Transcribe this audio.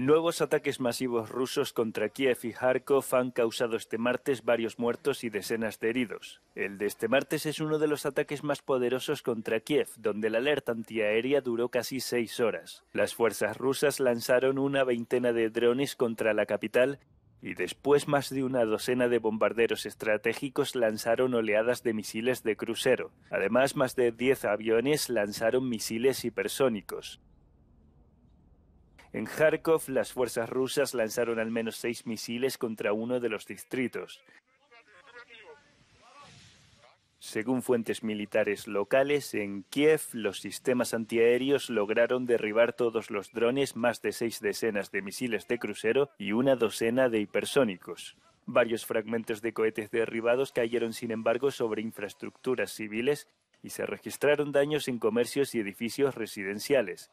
Nuevos ataques masivos rusos contra Kiev y Kharkov han causado este martes varios muertos y decenas de heridos. El de este martes es uno de los ataques más poderosos contra Kiev, donde la alerta antiaérea duró casi seis horas. Las fuerzas rusas lanzaron una veintena de drones contra la capital y después más de una docena de bombarderos estratégicos lanzaron oleadas de misiles de crucero. Además, más de diez aviones lanzaron misiles hipersónicos. En Kharkov, las fuerzas rusas lanzaron al menos seis misiles contra uno de los distritos. Según fuentes militares locales, en Kiev los sistemas antiaéreos lograron derribar todos los drones, más de seis decenas de misiles de crucero y una docena de hipersónicos. Varios fragmentos de cohetes derribados cayeron, sin embargo, sobre infraestructuras civiles y se registraron daños en comercios y edificios residenciales.